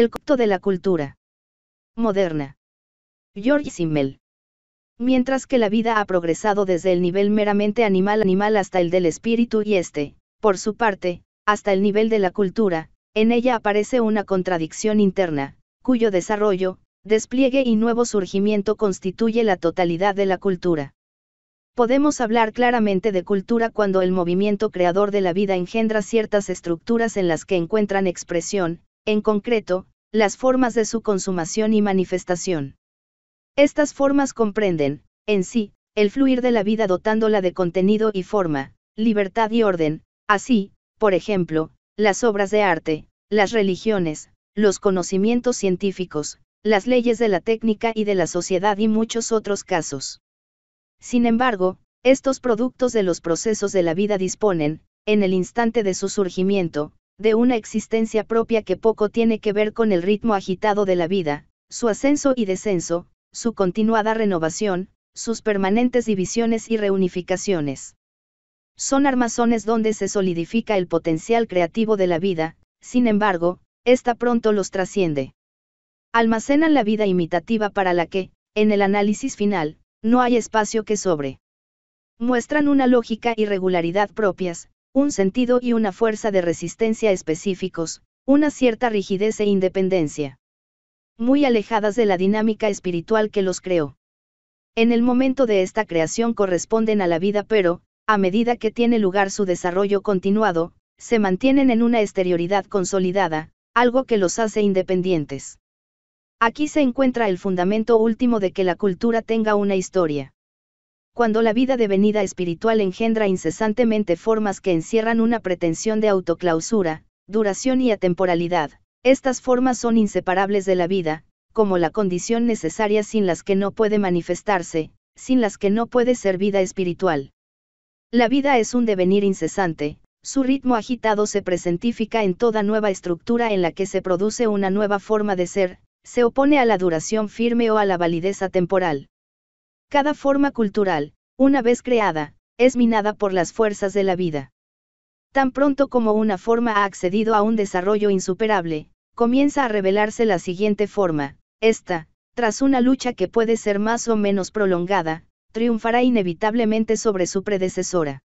El culto de la cultura moderna. George Simmel. Mientras que la vida ha progresado desde el nivel meramente animal-animal hasta el del espíritu y este, por su parte, hasta el nivel de la cultura, en ella aparece una contradicción interna, cuyo desarrollo, despliegue y nuevo surgimiento constituye la totalidad de la cultura. Podemos hablar claramente de cultura cuando el movimiento creador de la vida engendra ciertas estructuras en las que encuentran expresión, en concreto, las formas de su consumación y manifestación. Estas formas comprenden, en sí, el fluir de la vida dotándola de contenido y forma, libertad y orden, así, por ejemplo, las obras de arte, las religiones, los conocimientos científicos, las leyes de la técnica y de la sociedad y muchos otros casos. Sin embargo, estos productos de los procesos de la vida disponen, en el instante de su surgimiento, de una existencia propia que poco tiene que ver con el ritmo agitado de la vida, su ascenso y descenso, su continuada renovación, sus permanentes divisiones y reunificaciones. Son armazones donde se solidifica el potencial creativo de la vida, sin embargo, ésta pronto los trasciende. Almacenan la vida imitativa para la que, en el análisis final, no hay espacio que sobre. Muestran una lógica y regularidad propias, un sentido y una fuerza de resistencia específicos, una cierta rigidez e independencia. Muy alejadas de la dinámica espiritual que los creó. En el momento de esta creación corresponden a la vida pero, a medida que tiene lugar su desarrollo continuado, se mantienen en una exterioridad consolidada, algo que los hace independientes. Aquí se encuentra el fundamento último de que la cultura tenga una historia cuando la vida devenida espiritual engendra incesantemente formas que encierran una pretensión de autoclausura, duración y atemporalidad, estas formas son inseparables de la vida, como la condición necesaria sin las que no puede manifestarse, sin las que no puede ser vida espiritual. La vida es un devenir incesante, su ritmo agitado se presentifica en toda nueva estructura en la que se produce una nueva forma de ser, se opone a la duración firme o a la validez temporal. Cada forma cultural, una vez creada, es minada por las fuerzas de la vida. Tan pronto como una forma ha accedido a un desarrollo insuperable, comienza a revelarse la siguiente forma, esta, tras una lucha que puede ser más o menos prolongada, triunfará inevitablemente sobre su predecesora.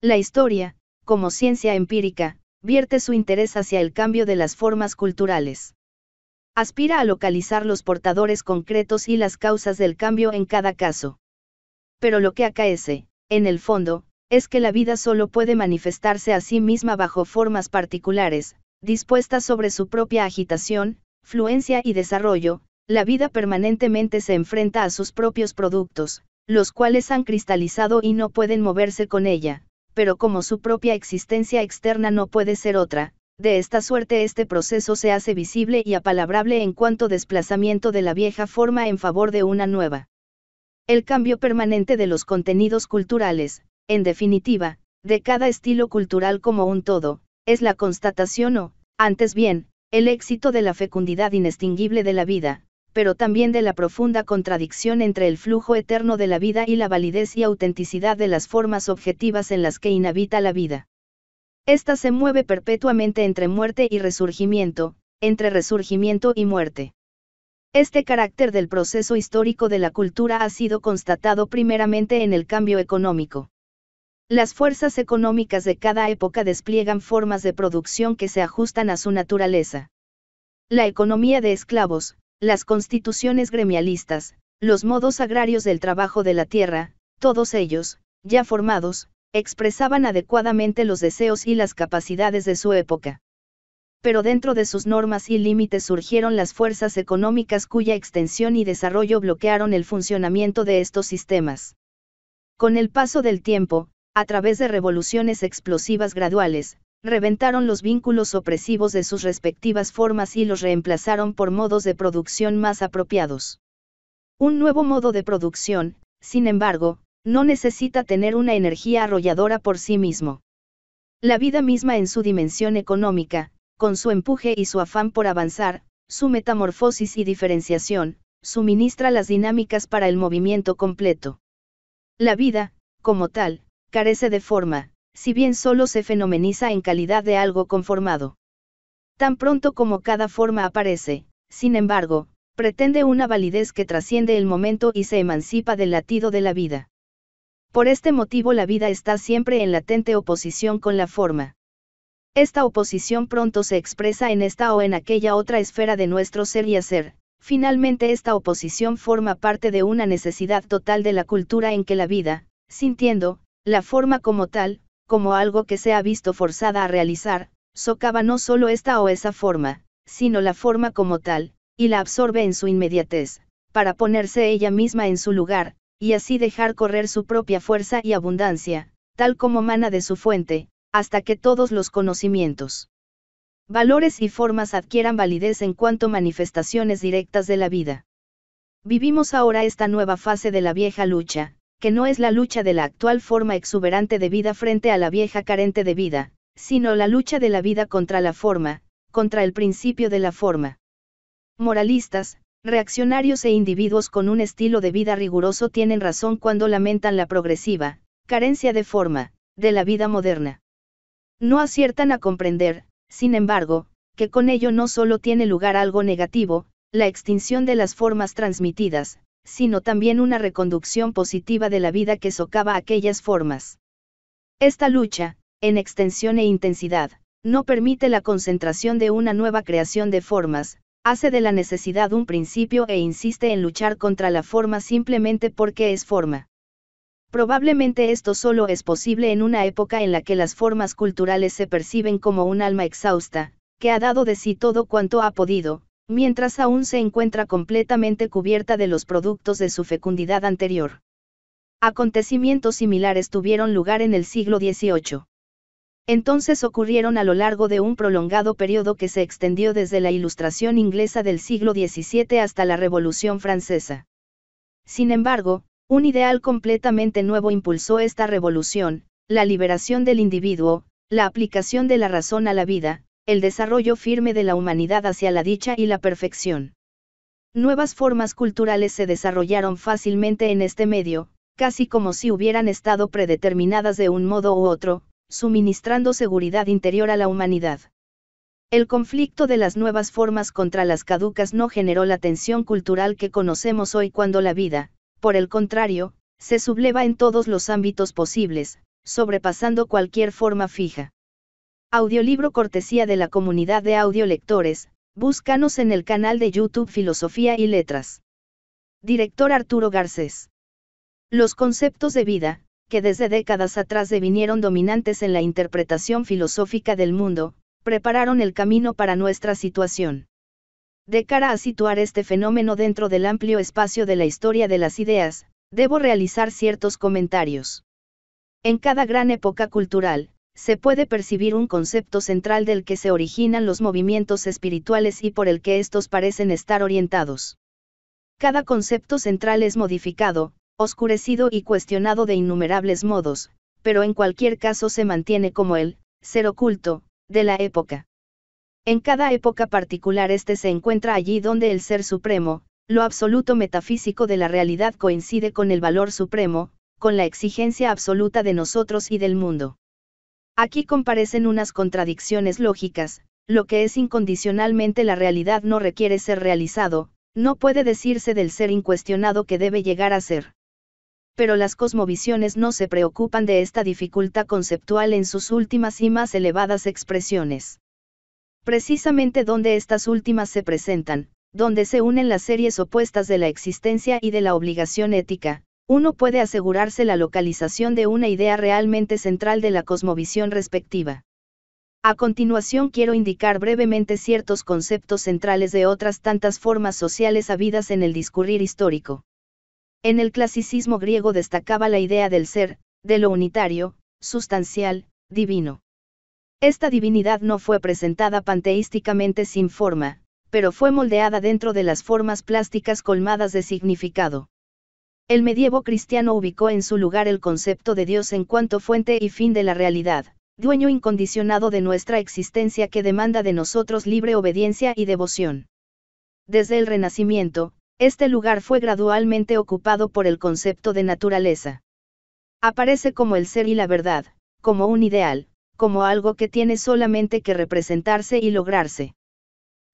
La historia, como ciencia empírica, vierte su interés hacia el cambio de las formas culturales. Aspira a localizar los portadores concretos y las causas del cambio en cada caso. Pero lo que acaece, en el fondo, es que la vida solo puede manifestarse a sí misma bajo formas particulares, dispuestas sobre su propia agitación, fluencia y desarrollo, la vida permanentemente se enfrenta a sus propios productos, los cuales han cristalizado y no pueden moverse con ella, pero como su propia existencia externa no puede ser otra, de esta suerte este proceso se hace visible y apalabrable en cuanto desplazamiento de la vieja forma en favor de una nueva. El cambio permanente de los contenidos culturales, en definitiva, de cada estilo cultural como un todo, es la constatación o, antes bien, el éxito de la fecundidad inextinguible de la vida, pero también de la profunda contradicción entre el flujo eterno de la vida y la validez y autenticidad de las formas objetivas en las que inhabita la vida. Esta se mueve perpetuamente entre muerte y resurgimiento, entre resurgimiento y muerte. Este carácter del proceso histórico de la cultura ha sido constatado primeramente en el cambio económico. Las fuerzas económicas de cada época despliegan formas de producción que se ajustan a su naturaleza. La economía de esclavos, las constituciones gremialistas, los modos agrarios del trabajo de la tierra, todos ellos, ya formados, expresaban adecuadamente los deseos y las capacidades de su época. Pero dentro de sus normas y límites surgieron las fuerzas económicas cuya extensión y desarrollo bloquearon el funcionamiento de estos sistemas. Con el paso del tiempo, a través de revoluciones explosivas graduales, reventaron los vínculos opresivos de sus respectivas formas y los reemplazaron por modos de producción más apropiados. Un nuevo modo de producción, sin embargo, no necesita tener una energía arrolladora por sí mismo. La vida misma en su dimensión económica, con su empuje y su afán por avanzar, su metamorfosis y diferenciación, suministra las dinámicas para el movimiento completo. La vida, como tal, carece de forma, si bien solo se fenomeniza en calidad de algo conformado. Tan pronto como cada forma aparece, sin embargo, pretende una validez que trasciende el momento y se emancipa del latido de la vida. Por este motivo la vida está siempre en latente oposición con la forma. Esta oposición pronto se expresa en esta o en aquella otra esfera de nuestro ser y hacer. Finalmente esta oposición forma parte de una necesidad total de la cultura en que la vida, sintiendo, la forma como tal, como algo que se ha visto forzada a realizar, socava no solo esta o esa forma, sino la forma como tal, y la absorbe en su inmediatez, para ponerse ella misma en su lugar, y así dejar correr su propia fuerza y abundancia, tal como mana de su fuente, hasta que todos los conocimientos, valores y formas adquieran validez en cuanto manifestaciones directas de la vida. Vivimos ahora esta nueva fase de la vieja lucha, que no es la lucha de la actual forma exuberante de vida frente a la vieja carente de vida, sino la lucha de la vida contra la forma, contra el principio de la forma. Moralistas, Reaccionarios e individuos con un estilo de vida riguroso tienen razón cuando lamentan la progresiva, carencia de forma, de la vida moderna. No aciertan a comprender, sin embargo, que con ello no solo tiene lugar algo negativo, la extinción de las formas transmitidas, sino también una reconducción positiva de la vida que socava aquellas formas. Esta lucha, en extensión e intensidad, no permite la concentración de una nueva creación de formas, hace de la necesidad un principio e insiste en luchar contra la forma simplemente porque es forma. Probablemente esto solo es posible en una época en la que las formas culturales se perciben como un alma exhausta, que ha dado de sí todo cuanto ha podido, mientras aún se encuentra completamente cubierta de los productos de su fecundidad anterior. Acontecimientos similares tuvieron lugar en el siglo XVIII entonces ocurrieron a lo largo de un prolongado periodo que se extendió desde la Ilustración inglesa del siglo XVII hasta la Revolución francesa. Sin embargo, un ideal completamente nuevo impulsó esta revolución, la liberación del individuo, la aplicación de la razón a la vida, el desarrollo firme de la humanidad hacia la dicha y la perfección. Nuevas formas culturales se desarrollaron fácilmente en este medio, casi como si hubieran estado predeterminadas de un modo u otro, suministrando seguridad interior a la humanidad. El conflicto de las nuevas formas contra las caducas no generó la tensión cultural que conocemos hoy cuando la vida, por el contrario, se subleva en todos los ámbitos posibles, sobrepasando cualquier forma fija. Audiolibro cortesía de la comunidad de audiolectores, búscanos en el canal de YouTube Filosofía y Letras. Director Arturo Garcés. Los conceptos de vida, que desde décadas atrás devinieron dominantes en la interpretación filosófica del mundo, prepararon el camino para nuestra situación. De cara a situar este fenómeno dentro del amplio espacio de la historia de las ideas, debo realizar ciertos comentarios. En cada gran época cultural, se puede percibir un concepto central del que se originan los movimientos espirituales y por el que estos parecen estar orientados. Cada concepto central es modificado, oscurecido y cuestionado de innumerables modos, pero en cualquier caso se mantiene como el ser oculto de la época. En cada época particular este se encuentra allí donde el ser supremo, lo absoluto metafísico de la realidad coincide con el valor supremo, con la exigencia absoluta de nosotros y del mundo. Aquí comparecen unas contradicciones lógicas, lo que es incondicionalmente la realidad no requiere ser realizado, no puede decirse del ser incuestionado que debe llegar a ser pero las cosmovisiones no se preocupan de esta dificultad conceptual en sus últimas y más elevadas expresiones. Precisamente donde estas últimas se presentan, donde se unen las series opuestas de la existencia y de la obligación ética, uno puede asegurarse la localización de una idea realmente central de la cosmovisión respectiva. A continuación quiero indicar brevemente ciertos conceptos centrales de otras tantas formas sociales habidas en el discurrir histórico. En el clasicismo griego destacaba la idea del ser, de lo unitario, sustancial, divino. Esta divinidad no fue presentada panteísticamente sin forma, pero fue moldeada dentro de las formas plásticas colmadas de significado. El medievo cristiano ubicó en su lugar el concepto de Dios en cuanto fuente y fin de la realidad, dueño incondicionado de nuestra existencia que demanda de nosotros libre obediencia y devoción. Desde el Renacimiento, este lugar fue gradualmente ocupado por el concepto de naturaleza. Aparece como el ser y la verdad, como un ideal, como algo que tiene solamente que representarse y lograrse.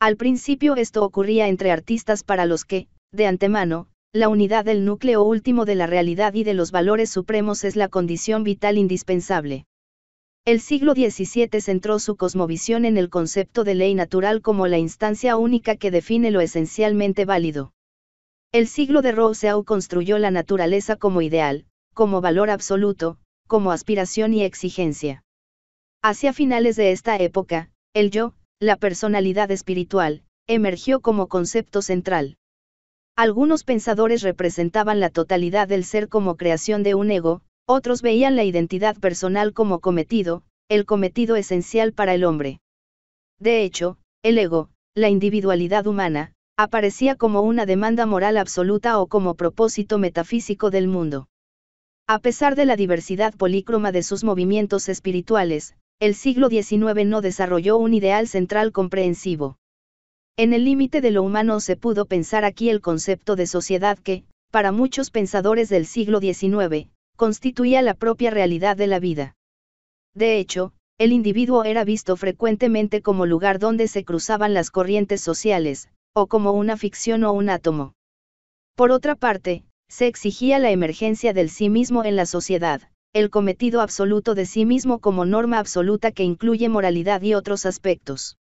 Al principio esto ocurría entre artistas para los que, de antemano, la unidad del núcleo último de la realidad y de los valores supremos es la condición vital indispensable. El siglo XVII centró su cosmovisión en el concepto de ley natural como la instancia única que define lo esencialmente válido. El siglo de Rousseau construyó la naturaleza como ideal, como valor absoluto, como aspiración y exigencia. Hacia finales de esta época, el yo, la personalidad espiritual, emergió como concepto central. Algunos pensadores representaban la totalidad del ser como creación de un ego, otros veían la identidad personal como cometido, el cometido esencial para el hombre. De hecho, el ego, la individualidad humana, aparecía como una demanda moral absoluta o como propósito metafísico del mundo. A pesar de la diversidad polícroma de sus movimientos espirituales, el siglo XIX no desarrolló un ideal central comprensivo. En el límite de lo humano se pudo pensar aquí el concepto de sociedad que, para muchos pensadores del siglo XIX, constituía la propia realidad de la vida. De hecho, el individuo era visto frecuentemente como lugar donde se cruzaban las corrientes sociales, o como una ficción o un átomo. Por otra parte, se exigía la emergencia del sí mismo en la sociedad, el cometido absoluto de sí mismo como norma absoluta que incluye moralidad y otros aspectos.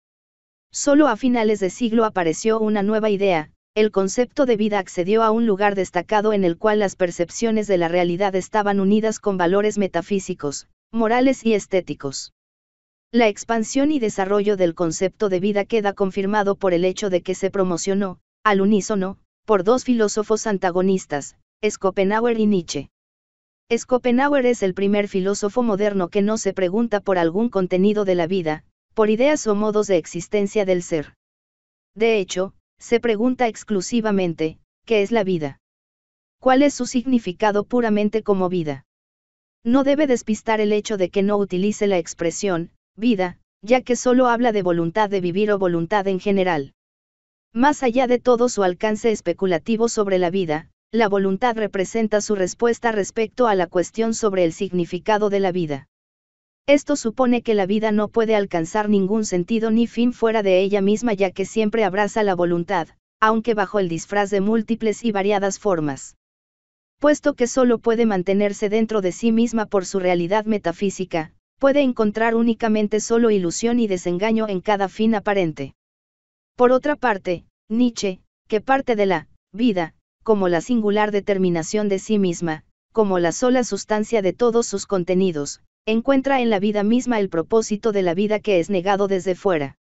Solo a finales de siglo apareció una nueva idea, el concepto de vida accedió a un lugar destacado en el cual las percepciones de la realidad estaban unidas con valores metafísicos, morales y estéticos. La expansión y desarrollo del concepto de vida queda confirmado por el hecho de que se promocionó, al unísono, por dos filósofos antagonistas, Schopenhauer y Nietzsche. Schopenhauer es el primer filósofo moderno que no se pregunta por algún contenido de la vida, por ideas o modos de existencia del ser. De hecho, se pregunta exclusivamente, ¿qué es la vida? ¿Cuál es su significado puramente como vida? No debe despistar el hecho de que no utilice la expresión, vida, ya que solo habla de voluntad de vivir o voluntad en general. Más allá de todo su alcance especulativo sobre la vida, la voluntad representa su respuesta respecto a la cuestión sobre el significado de la vida. Esto supone que la vida no puede alcanzar ningún sentido ni fin fuera de ella misma ya que siempre abraza la voluntad, aunque bajo el disfraz de múltiples y variadas formas. Puesto que solo puede mantenerse dentro de sí misma por su realidad metafísica, puede encontrar únicamente solo ilusión y desengaño en cada fin aparente. Por otra parte, Nietzsche, que parte de la vida, como la singular determinación de sí misma, como la sola sustancia de todos sus contenidos, encuentra en la vida misma el propósito de la vida que es negado desde fuera.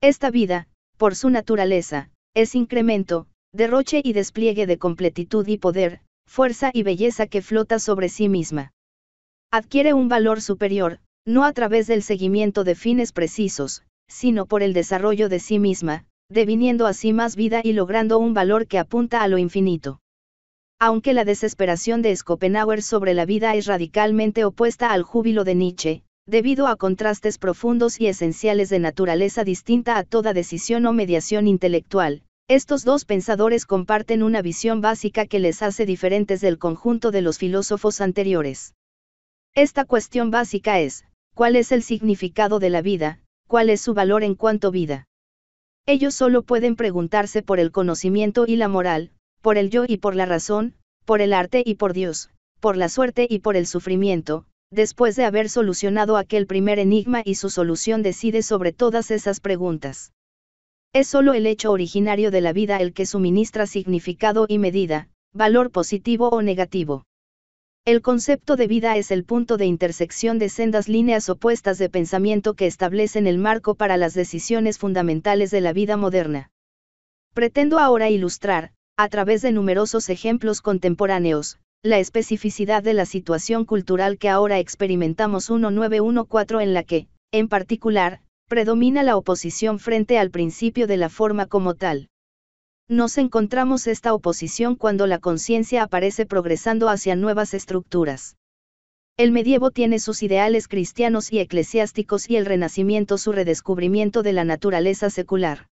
Esta vida, por su naturaleza, es incremento, derroche y despliegue de completitud y poder, fuerza y belleza que flota sobre sí misma adquiere un valor superior, no a través del seguimiento de fines precisos, sino por el desarrollo de sí misma, deviniendo así más vida y logrando un valor que apunta a lo infinito. Aunque la desesperación de Schopenhauer sobre la vida es radicalmente opuesta al júbilo de Nietzsche, debido a contrastes profundos y esenciales de naturaleza distinta a toda decisión o mediación intelectual, estos dos pensadores comparten una visión básica que les hace diferentes del conjunto de los filósofos anteriores. Esta cuestión básica es, ¿cuál es el significado de la vida? ¿Cuál es su valor en cuanto vida? Ellos solo pueden preguntarse por el conocimiento y la moral, por el yo y por la razón, por el arte y por Dios, por la suerte y por el sufrimiento, después de haber solucionado aquel primer enigma y su solución decide sobre todas esas preguntas. Es solo el hecho originario de la vida el que suministra significado y medida, valor positivo o negativo. El concepto de vida es el punto de intersección de sendas líneas opuestas de pensamiento que establecen el marco para las decisiones fundamentales de la vida moderna. Pretendo ahora ilustrar, a través de numerosos ejemplos contemporáneos, la especificidad de la situación cultural que ahora experimentamos 1914 en la que, en particular, predomina la oposición frente al principio de la forma como tal. Nos encontramos esta oposición cuando la conciencia aparece progresando hacia nuevas estructuras. El medievo tiene sus ideales cristianos y eclesiásticos y el renacimiento su redescubrimiento de la naturaleza secular.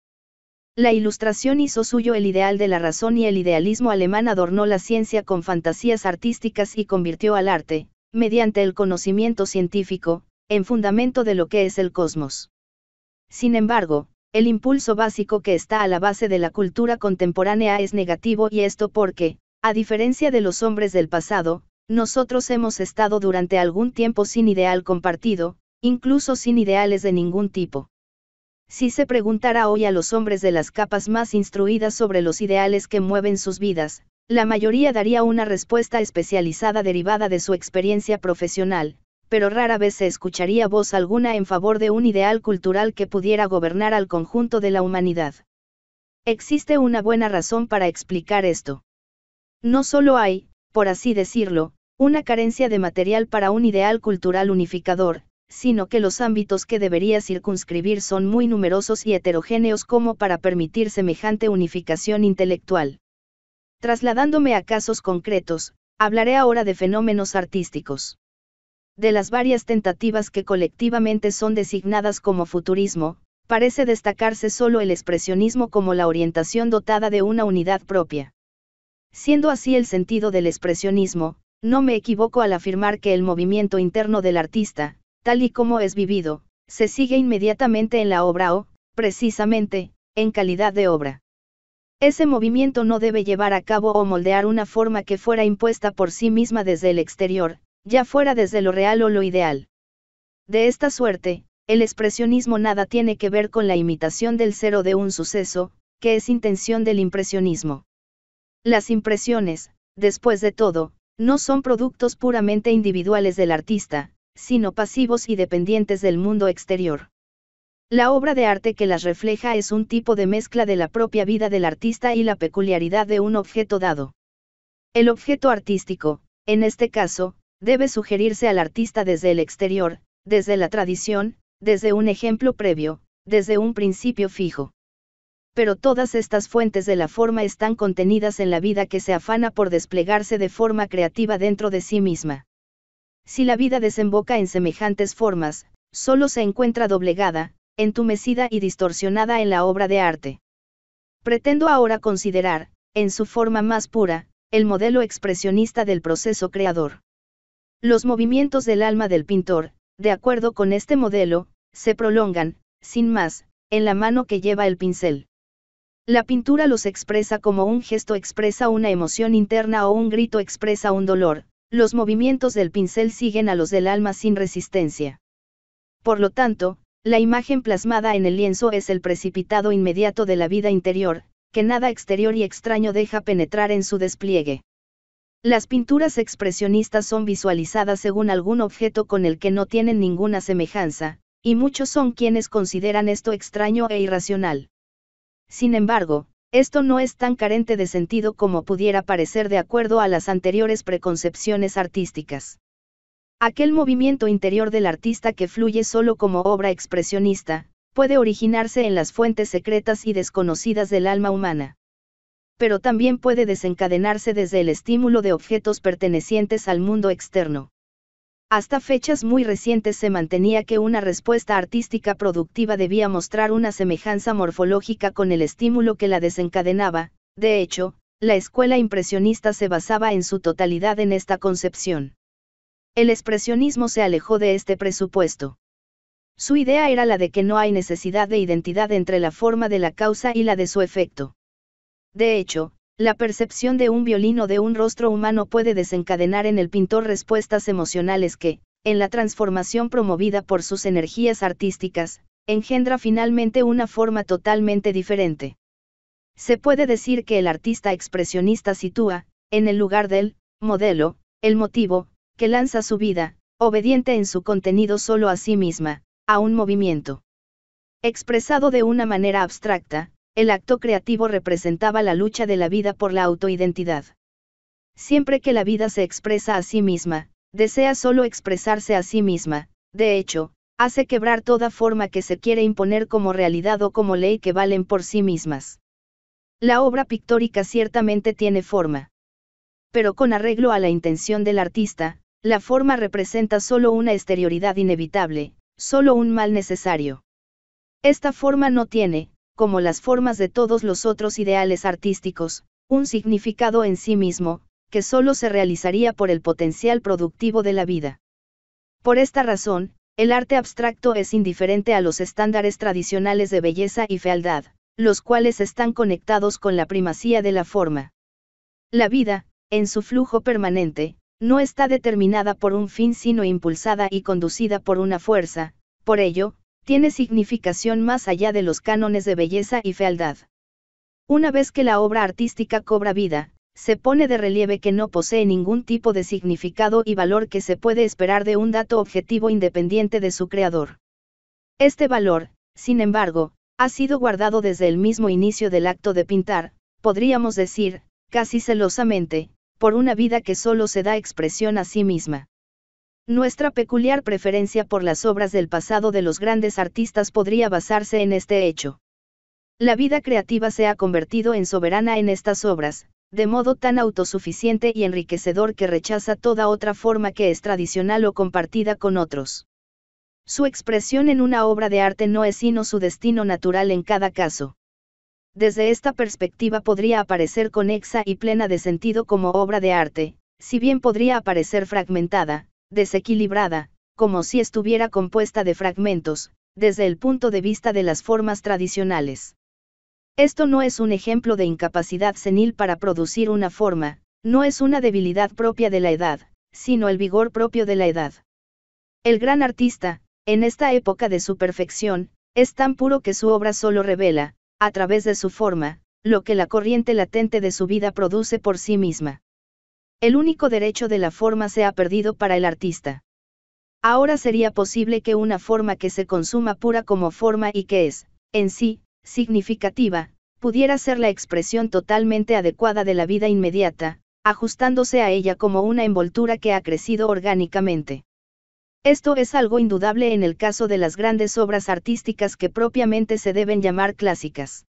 La ilustración hizo suyo el ideal de la razón y el idealismo alemán adornó la ciencia con fantasías artísticas y convirtió al arte, mediante el conocimiento científico, en fundamento de lo que es el cosmos. Sin embargo, el impulso básico que está a la base de la cultura contemporánea es negativo y esto porque, a diferencia de los hombres del pasado, nosotros hemos estado durante algún tiempo sin ideal compartido, incluso sin ideales de ningún tipo. Si se preguntara hoy a los hombres de las capas más instruidas sobre los ideales que mueven sus vidas, la mayoría daría una respuesta especializada derivada de su experiencia profesional, pero rara vez se escucharía voz alguna en favor de un ideal cultural que pudiera gobernar al conjunto de la humanidad. Existe una buena razón para explicar esto. No solo hay, por así decirlo, una carencia de material para un ideal cultural unificador, sino que los ámbitos que debería circunscribir son muy numerosos y heterogéneos como para permitir semejante unificación intelectual. Trasladándome a casos concretos, hablaré ahora de fenómenos artísticos. De las varias tentativas que colectivamente son designadas como futurismo, parece destacarse solo el expresionismo como la orientación dotada de una unidad propia. Siendo así el sentido del expresionismo, no me equivoco al afirmar que el movimiento interno del artista, tal y como es vivido, se sigue inmediatamente en la obra o, precisamente, en calidad de obra. Ese movimiento no debe llevar a cabo o moldear una forma que fuera impuesta por sí misma desde el exterior, ya fuera desde lo real o lo ideal. De esta suerte, el expresionismo nada tiene que ver con la imitación del cero de un suceso, que es intención del impresionismo. Las impresiones, después de todo, no son productos puramente individuales del artista, sino pasivos y dependientes del mundo exterior. La obra de arte que las refleja es un tipo de mezcla de la propia vida del artista y la peculiaridad de un objeto dado. El objeto artístico, en este caso, debe sugerirse al artista desde el exterior, desde la tradición, desde un ejemplo previo, desde un principio fijo. Pero todas estas fuentes de la forma están contenidas en la vida que se afana por desplegarse de forma creativa dentro de sí misma. Si la vida desemboca en semejantes formas, solo se encuentra doblegada, entumecida y distorsionada en la obra de arte. Pretendo ahora considerar, en su forma más pura, el modelo expresionista del proceso creador. Los movimientos del alma del pintor, de acuerdo con este modelo, se prolongan, sin más, en la mano que lleva el pincel. La pintura los expresa como un gesto expresa una emoción interna o un grito expresa un dolor, los movimientos del pincel siguen a los del alma sin resistencia. Por lo tanto, la imagen plasmada en el lienzo es el precipitado inmediato de la vida interior, que nada exterior y extraño deja penetrar en su despliegue. Las pinturas expresionistas son visualizadas según algún objeto con el que no tienen ninguna semejanza, y muchos son quienes consideran esto extraño e irracional. Sin embargo, esto no es tan carente de sentido como pudiera parecer de acuerdo a las anteriores preconcepciones artísticas. Aquel movimiento interior del artista que fluye solo como obra expresionista, puede originarse en las fuentes secretas y desconocidas del alma humana pero también puede desencadenarse desde el estímulo de objetos pertenecientes al mundo externo. Hasta fechas muy recientes se mantenía que una respuesta artística productiva debía mostrar una semejanza morfológica con el estímulo que la desencadenaba, de hecho, la escuela impresionista se basaba en su totalidad en esta concepción. El expresionismo se alejó de este presupuesto. Su idea era la de que no hay necesidad de identidad entre la forma de la causa y la de su efecto. De hecho, la percepción de un violín o de un rostro humano puede desencadenar en el pintor respuestas emocionales que, en la transformación promovida por sus energías artísticas, engendra finalmente una forma totalmente diferente. Se puede decir que el artista expresionista sitúa, en el lugar del, modelo, el motivo, que lanza su vida, obediente en su contenido solo a sí misma, a un movimiento. Expresado de una manera abstracta, el acto creativo representaba la lucha de la vida por la autoidentidad. Siempre que la vida se expresa a sí misma, desea solo expresarse a sí misma, de hecho, hace quebrar toda forma que se quiere imponer como realidad o como ley que valen por sí mismas. La obra pictórica ciertamente tiene forma. Pero con arreglo a la intención del artista, la forma representa solo una exterioridad inevitable, solo un mal necesario. Esta forma no tiene, como las formas de todos los otros ideales artísticos, un significado en sí mismo, que solo se realizaría por el potencial productivo de la vida. Por esta razón, el arte abstracto es indiferente a los estándares tradicionales de belleza y fealdad, los cuales están conectados con la primacía de la forma. La vida, en su flujo permanente, no está determinada por un fin sino impulsada y conducida por una fuerza, por ello, tiene significación más allá de los cánones de belleza y fealdad. Una vez que la obra artística cobra vida, se pone de relieve que no posee ningún tipo de significado y valor que se puede esperar de un dato objetivo independiente de su creador. Este valor, sin embargo, ha sido guardado desde el mismo inicio del acto de pintar, podríamos decir, casi celosamente, por una vida que solo se da expresión a sí misma. Nuestra peculiar preferencia por las obras del pasado de los grandes artistas podría basarse en este hecho. La vida creativa se ha convertido en soberana en estas obras, de modo tan autosuficiente y enriquecedor que rechaza toda otra forma que es tradicional o compartida con otros. Su expresión en una obra de arte no es sino su destino natural en cada caso. Desde esta perspectiva podría aparecer conexa y plena de sentido como obra de arte, si bien podría aparecer fragmentada, desequilibrada, como si estuviera compuesta de fragmentos, desde el punto de vista de las formas tradicionales. Esto no es un ejemplo de incapacidad senil para producir una forma, no es una debilidad propia de la edad, sino el vigor propio de la edad. El gran artista, en esta época de su perfección, es tan puro que su obra solo revela, a través de su forma, lo que la corriente latente de su vida produce por sí misma. El único derecho de la forma se ha perdido para el artista. Ahora sería posible que una forma que se consuma pura como forma y que es, en sí, significativa, pudiera ser la expresión totalmente adecuada de la vida inmediata, ajustándose a ella como una envoltura que ha crecido orgánicamente. Esto es algo indudable en el caso de las grandes obras artísticas que propiamente se deben llamar clásicas.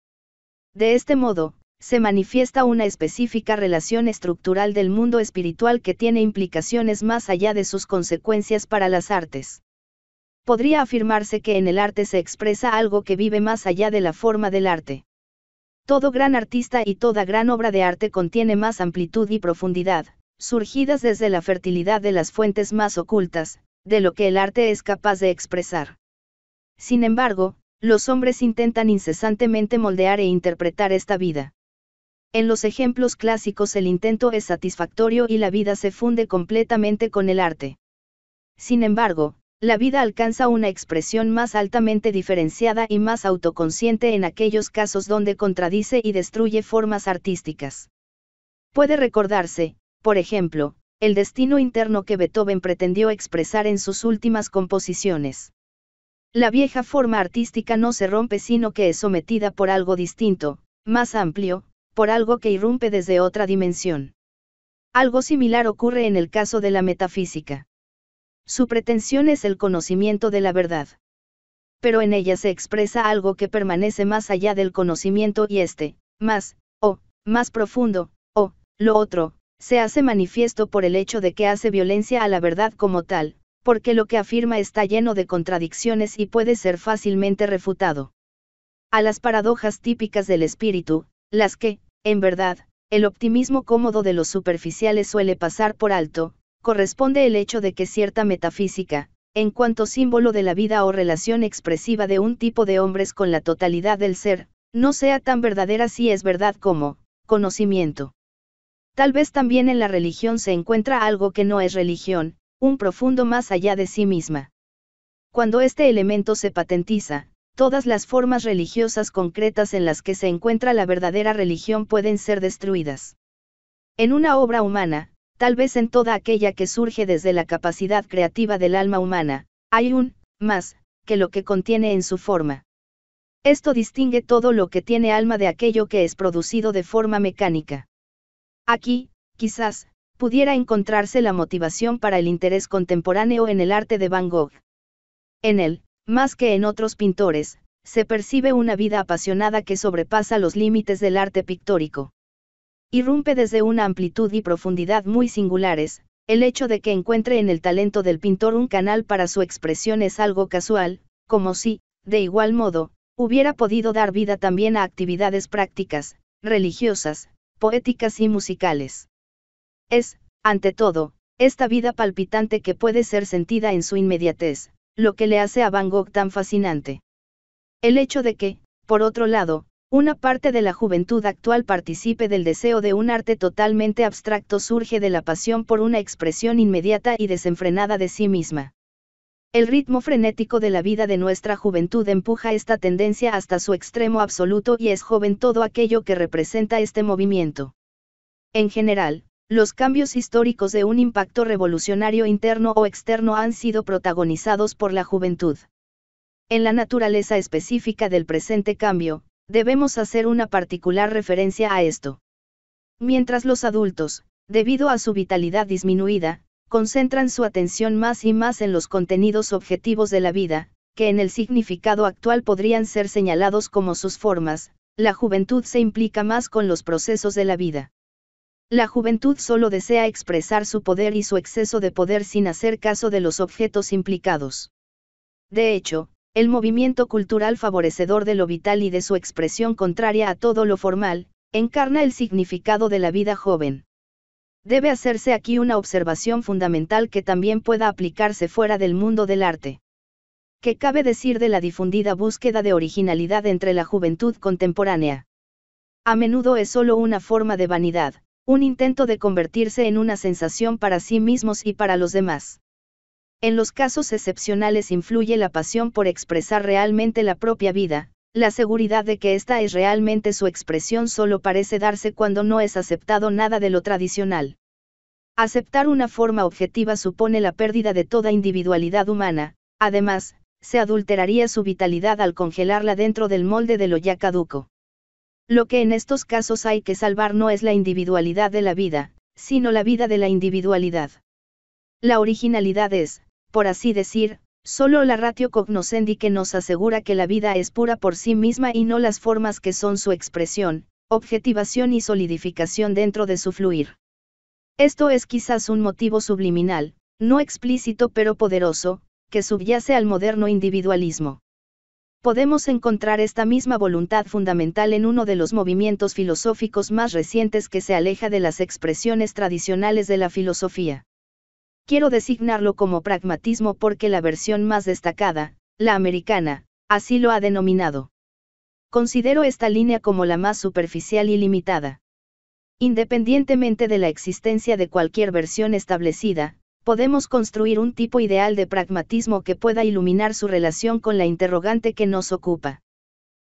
De este modo, se manifiesta una específica relación estructural del mundo espiritual que tiene implicaciones más allá de sus consecuencias para las artes. Podría afirmarse que en el arte se expresa algo que vive más allá de la forma del arte. Todo gran artista y toda gran obra de arte contiene más amplitud y profundidad, surgidas desde la fertilidad de las fuentes más ocultas, de lo que el arte es capaz de expresar. Sin embargo, los hombres intentan incesantemente moldear e interpretar esta vida. En los ejemplos clásicos el intento es satisfactorio y la vida se funde completamente con el arte. Sin embargo, la vida alcanza una expresión más altamente diferenciada y más autoconsciente en aquellos casos donde contradice y destruye formas artísticas. Puede recordarse, por ejemplo, el destino interno que Beethoven pretendió expresar en sus últimas composiciones. La vieja forma artística no se rompe sino que es sometida por algo distinto, más amplio, por algo que irrumpe desde otra dimensión. Algo similar ocurre en el caso de la metafísica. Su pretensión es el conocimiento de la verdad. Pero en ella se expresa algo que permanece más allá del conocimiento y este, más, o, más profundo, o, lo otro, se hace manifiesto por el hecho de que hace violencia a la verdad como tal, porque lo que afirma está lleno de contradicciones y puede ser fácilmente refutado. A las paradojas típicas del espíritu, las que, en verdad, el optimismo cómodo de los superficiales suele pasar por alto, corresponde el hecho de que cierta metafísica, en cuanto símbolo de la vida o relación expresiva de un tipo de hombres con la totalidad del ser, no sea tan verdadera si es verdad como, conocimiento. Tal vez también en la religión se encuentra algo que no es religión, un profundo más allá de sí misma. Cuando este elemento se patentiza, todas las formas religiosas concretas en las que se encuentra la verdadera religión pueden ser destruidas. En una obra humana, tal vez en toda aquella que surge desde la capacidad creativa del alma humana, hay un, más, que lo que contiene en su forma. Esto distingue todo lo que tiene alma de aquello que es producido de forma mecánica. Aquí, quizás, pudiera encontrarse la motivación para el interés contemporáneo en el arte de Van Gogh. En él, más que en otros pintores, se percibe una vida apasionada que sobrepasa los límites del arte pictórico. Irrumpe desde una amplitud y profundidad muy singulares, el hecho de que encuentre en el talento del pintor un canal para su expresión es algo casual, como si, de igual modo, hubiera podido dar vida también a actividades prácticas, religiosas, poéticas y musicales. Es, ante todo, esta vida palpitante que puede ser sentida en su inmediatez, lo que le hace a Van Gogh tan fascinante. El hecho de que, por otro lado, una parte de la juventud actual participe del deseo de un arte totalmente abstracto surge de la pasión por una expresión inmediata y desenfrenada de sí misma. El ritmo frenético de la vida de nuestra juventud empuja esta tendencia hasta su extremo absoluto y es joven todo aquello que representa este movimiento. En general, los cambios históricos de un impacto revolucionario interno o externo han sido protagonizados por la juventud. En la naturaleza específica del presente cambio, debemos hacer una particular referencia a esto. Mientras los adultos, debido a su vitalidad disminuida, concentran su atención más y más en los contenidos objetivos de la vida, que en el significado actual podrían ser señalados como sus formas, la juventud se implica más con los procesos de la vida. La juventud solo desea expresar su poder y su exceso de poder sin hacer caso de los objetos implicados. De hecho, el movimiento cultural favorecedor de lo vital y de su expresión contraria a todo lo formal, encarna el significado de la vida joven. Debe hacerse aquí una observación fundamental que también pueda aplicarse fuera del mundo del arte. ¿Qué cabe decir de la difundida búsqueda de originalidad entre la juventud contemporánea? A menudo es solo una forma de vanidad un intento de convertirse en una sensación para sí mismos y para los demás. En los casos excepcionales influye la pasión por expresar realmente la propia vida, la seguridad de que esta es realmente su expresión solo parece darse cuando no es aceptado nada de lo tradicional. Aceptar una forma objetiva supone la pérdida de toda individualidad humana, además, se adulteraría su vitalidad al congelarla dentro del molde de lo ya caduco. Lo que en estos casos hay que salvar no es la individualidad de la vida, sino la vida de la individualidad. La originalidad es, por así decir, solo la ratio cognoscendi que nos asegura que la vida es pura por sí misma y no las formas que son su expresión, objetivación y solidificación dentro de su fluir. Esto es quizás un motivo subliminal, no explícito pero poderoso, que subyace al moderno individualismo podemos encontrar esta misma voluntad fundamental en uno de los movimientos filosóficos más recientes que se aleja de las expresiones tradicionales de la filosofía. Quiero designarlo como pragmatismo porque la versión más destacada, la americana, así lo ha denominado. Considero esta línea como la más superficial y limitada. Independientemente de la existencia de cualquier versión establecida, podemos construir un tipo ideal de pragmatismo que pueda iluminar su relación con la interrogante que nos ocupa.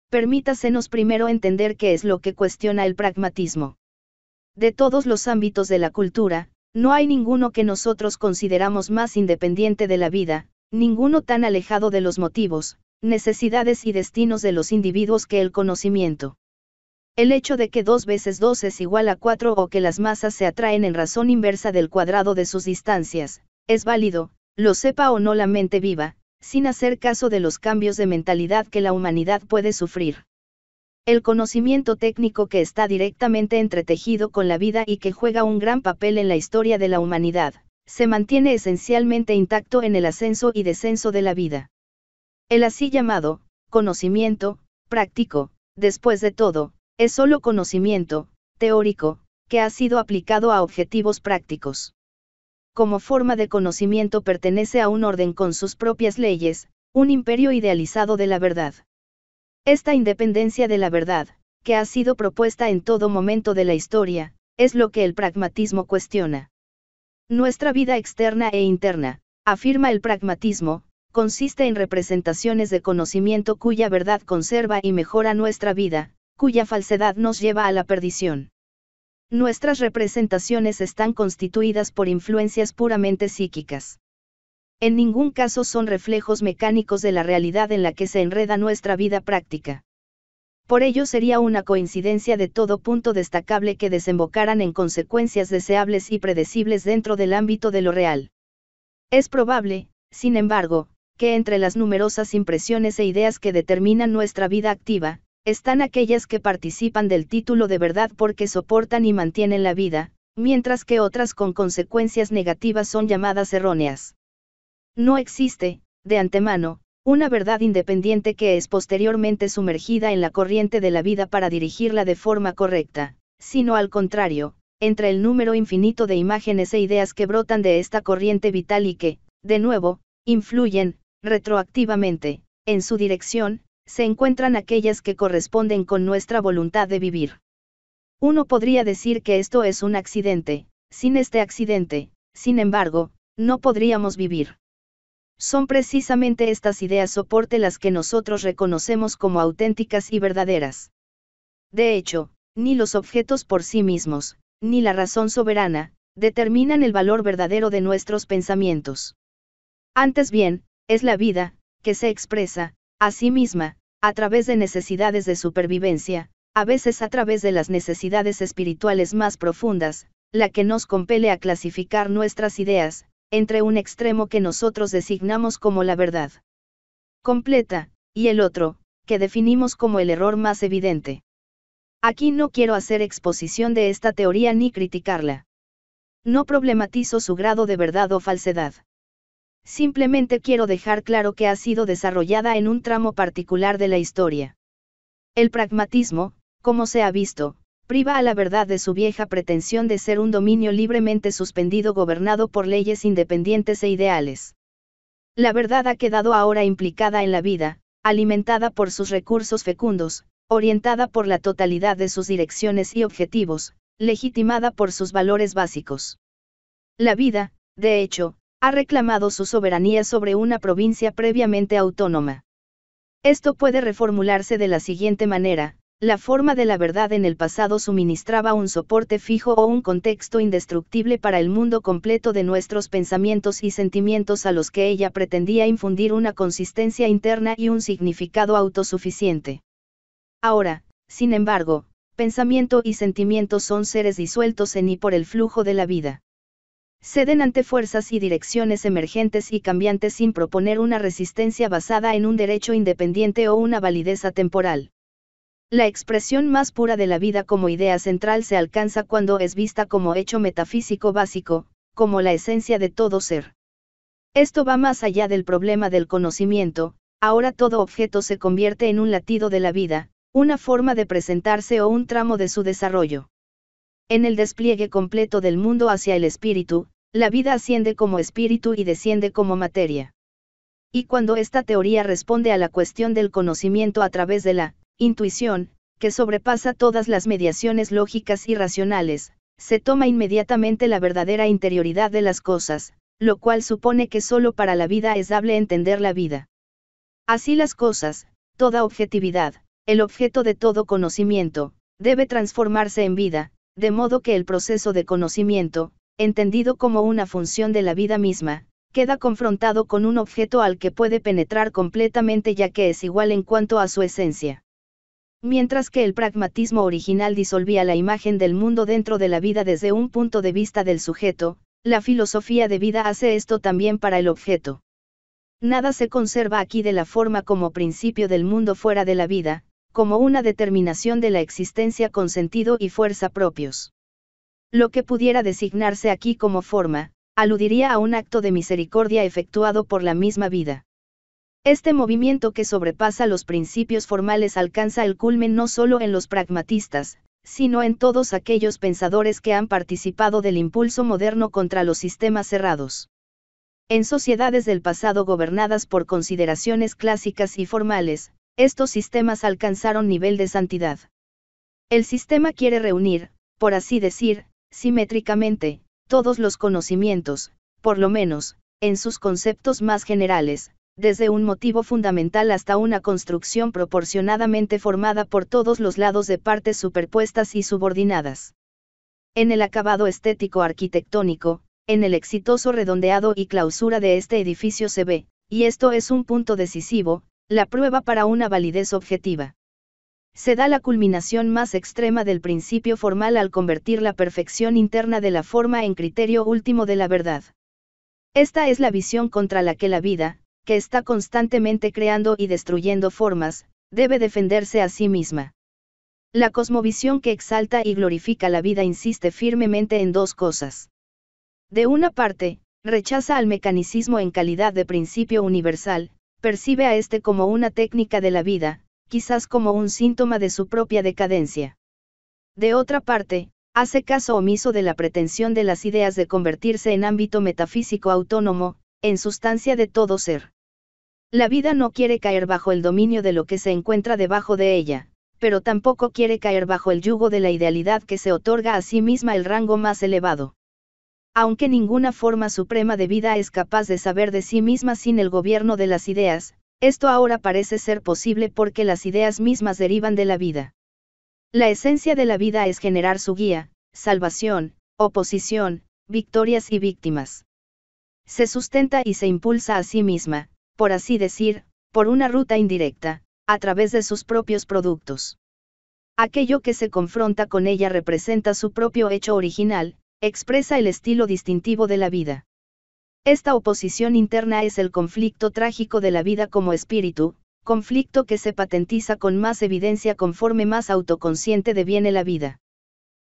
Permítasenos primero entender qué es lo que cuestiona el pragmatismo. De todos los ámbitos de la cultura, no hay ninguno que nosotros consideramos más independiente de la vida, ninguno tan alejado de los motivos, necesidades y destinos de los individuos que el conocimiento. El hecho de que dos veces dos es igual a cuatro o que las masas se atraen en razón inversa del cuadrado de sus distancias, es válido, lo sepa o no la mente viva, sin hacer caso de los cambios de mentalidad que la humanidad puede sufrir. El conocimiento técnico que está directamente entretejido con la vida y que juega un gran papel en la historia de la humanidad, se mantiene esencialmente intacto en el ascenso y descenso de la vida. El así llamado, conocimiento, práctico, después de todo, es solo conocimiento, teórico, que ha sido aplicado a objetivos prácticos. Como forma de conocimiento pertenece a un orden con sus propias leyes, un imperio idealizado de la verdad. Esta independencia de la verdad, que ha sido propuesta en todo momento de la historia, es lo que el pragmatismo cuestiona. Nuestra vida externa e interna, afirma el pragmatismo, consiste en representaciones de conocimiento cuya verdad conserva y mejora nuestra vida, cuya falsedad nos lleva a la perdición. Nuestras representaciones están constituidas por influencias puramente psíquicas. En ningún caso son reflejos mecánicos de la realidad en la que se enreda nuestra vida práctica. Por ello sería una coincidencia de todo punto destacable que desembocaran en consecuencias deseables y predecibles dentro del ámbito de lo real. Es probable, sin embargo, que entre las numerosas impresiones e ideas que determinan nuestra vida activa, están aquellas que participan del título de verdad porque soportan y mantienen la vida, mientras que otras con consecuencias negativas son llamadas erróneas. No existe, de antemano, una verdad independiente que es posteriormente sumergida en la corriente de la vida para dirigirla de forma correcta, sino al contrario, entre el número infinito de imágenes e ideas que brotan de esta corriente vital y que, de nuevo, influyen, retroactivamente, en su dirección, se encuentran aquellas que corresponden con nuestra voluntad de vivir. Uno podría decir que esto es un accidente, sin este accidente, sin embargo, no podríamos vivir. Son precisamente estas ideas soporte las que nosotros reconocemos como auténticas y verdaderas. De hecho, ni los objetos por sí mismos, ni la razón soberana, determinan el valor verdadero de nuestros pensamientos. Antes bien, es la vida, que se expresa, misma, a través de necesidades de supervivencia, a veces a través de las necesidades espirituales más profundas, la que nos compele a clasificar nuestras ideas, entre un extremo que nosotros designamos como la verdad completa, y el otro, que definimos como el error más evidente. Aquí no quiero hacer exposición de esta teoría ni criticarla. No problematizo su grado de verdad o falsedad. Simplemente quiero dejar claro que ha sido desarrollada en un tramo particular de la historia. El pragmatismo, como se ha visto, priva a la verdad de su vieja pretensión de ser un dominio libremente suspendido gobernado por leyes independientes e ideales. La verdad ha quedado ahora implicada en la vida, alimentada por sus recursos fecundos, orientada por la totalidad de sus direcciones y objetivos, legitimada por sus valores básicos. La vida, de hecho, ha reclamado su soberanía sobre una provincia previamente autónoma. Esto puede reformularse de la siguiente manera, la forma de la verdad en el pasado suministraba un soporte fijo o un contexto indestructible para el mundo completo de nuestros pensamientos y sentimientos a los que ella pretendía infundir una consistencia interna y un significado autosuficiente. Ahora, sin embargo, pensamiento y sentimiento son seres disueltos en y por el flujo de la vida ceden ante fuerzas y direcciones emergentes y cambiantes sin proponer una resistencia basada en un derecho independiente o una validez atemporal. La expresión más pura de la vida como idea central se alcanza cuando es vista como hecho metafísico básico, como la esencia de todo ser. Esto va más allá del problema del conocimiento, ahora todo objeto se convierte en un latido de la vida, una forma de presentarse o un tramo de su desarrollo en el despliegue completo del mundo hacia el espíritu, la vida asciende como espíritu y desciende como materia. Y cuando esta teoría responde a la cuestión del conocimiento a través de la intuición, que sobrepasa todas las mediaciones lógicas y racionales, se toma inmediatamente la verdadera interioridad de las cosas, lo cual supone que solo para la vida es dable entender la vida. Así las cosas, toda objetividad, el objeto de todo conocimiento, debe transformarse en vida, de modo que el proceso de conocimiento, entendido como una función de la vida misma, queda confrontado con un objeto al que puede penetrar completamente ya que es igual en cuanto a su esencia. Mientras que el pragmatismo original disolvía la imagen del mundo dentro de la vida desde un punto de vista del sujeto, la filosofía de vida hace esto también para el objeto. Nada se conserva aquí de la forma como principio del mundo fuera de la vida, como una determinación de la existencia con sentido y fuerza propios. Lo que pudiera designarse aquí como forma, aludiría a un acto de misericordia efectuado por la misma vida. Este movimiento que sobrepasa los principios formales alcanza el culmen no solo en los pragmatistas, sino en todos aquellos pensadores que han participado del impulso moderno contra los sistemas cerrados. En sociedades del pasado gobernadas por consideraciones clásicas y formales, estos sistemas alcanzaron nivel de santidad. El sistema quiere reunir, por así decir, simétricamente, todos los conocimientos, por lo menos, en sus conceptos más generales, desde un motivo fundamental hasta una construcción proporcionadamente formada por todos los lados de partes superpuestas y subordinadas. En el acabado estético arquitectónico, en el exitoso redondeado y clausura de este edificio se ve, y esto es un punto decisivo, la prueba para una validez objetiva. Se da la culminación más extrema del principio formal al convertir la perfección interna de la forma en criterio último de la verdad. Esta es la visión contra la que la vida, que está constantemente creando y destruyendo formas, debe defenderse a sí misma. La cosmovisión que exalta y glorifica la vida insiste firmemente en dos cosas. De una parte, rechaza al mecanicismo en calidad de principio universal, Percibe a este como una técnica de la vida, quizás como un síntoma de su propia decadencia. De otra parte, hace caso omiso de la pretensión de las ideas de convertirse en ámbito metafísico autónomo, en sustancia de todo ser. La vida no quiere caer bajo el dominio de lo que se encuentra debajo de ella, pero tampoco quiere caer bajo el yugo de la idealidad que se otorga a sí misma el rango más elevado. Aunque ninguna forma suprema de vida es capaz de saber de sí misma sin el gobierno de las ideas, esto ahora parece ser posible porque las ideas mismas derivan de la vida. La esencia de la vida es generar su guía, salvación, oposición, victorias y víctimas. Se sustenta y se impulsa a sí misma, por así decir, por una ruta indirecta, a través de sus propios productos. Aquello que se confronta con ella representa su propio hecho original, expresa el estilo distintivo de la vida. Esta oposición interna es el conflicto trágico de la vida como espíritu, conflicto que se patentiza con más evidencia conforme más autoconsciente deviene la vida.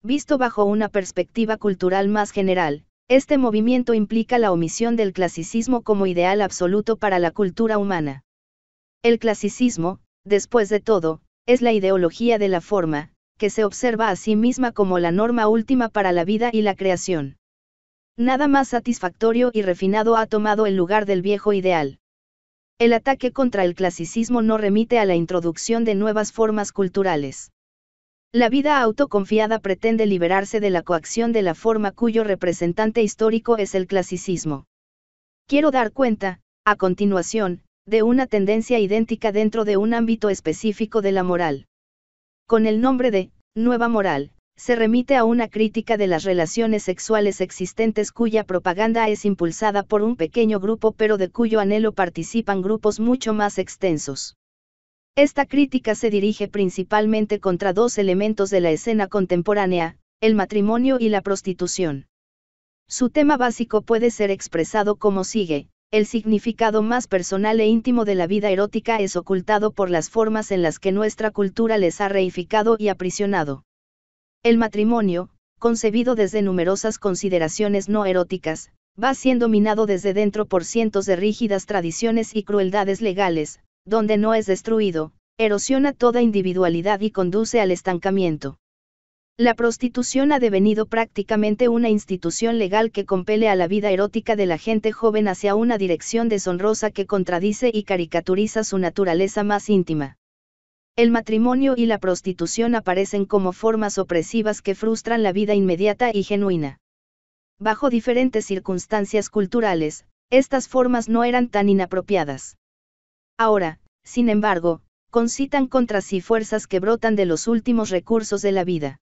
Visto bajo una perspectiva cultural más general, este movimiento implica la omisión del clasicismo como ideal absoluto para la cultura humana. El clasicismo, después de todo, es la ideología de la forma, que se observa a sí misma como la norma última para la vida y la creación. Nada más satisfactorio y refinado ha tomado el lugar del viejo ideal. El ataque contra el clasicismo no remite a la introducción de nuevas formas culturales. La vida autoconfiada pretende liberarse de la coacción de la forma cuyo representante histórico es el clasicismo. Quiero dar cuenta, a continuación, de una tendencia idéntica dentro de un ámbito específico de la moral. Con el nombre de Nueva Moral, se remite a una crítica de las relaciones sexuales existentes cuya propaganda es impulsada por un pequeño grupo pero de cuyo anhelo participan grupos mucho más extensos. Esta crítica se dirige principalmente contra dos elementos de la escena contemporánea, el matrimonio y la prostitución. Su tema básico puede ser expresado como sigue, el significado más personal e íntimo de la vida erótica es ocultado por las formas en las que nuestra cultura les ha reificado y aprisionado. El matrimonio, concebido desde numerosas consideraciones no eróticas, va siendo minado desde dentro por cientos de rígidas tradiciones y crueldades legales, donde no es destruido, erosiona toda individualidad y conduce al estancamiento. La prostitución ha devenido prácticamente una institución legal que compele a la vida erótica de la gente joven hacia una dirección deshonrosa que contradice y caricaturiza su naturaleza más íntima. El matrimonio y la prostitución aparecen como formas opresivas que frustran la vida inmediata y genuina. Bajo diferentes circunstancias culturales, estas formas no eran tan inapropiadas. Ahora, sin embargo, concitan contra sí fuerzas que brotan de los últimos recursos de la vida.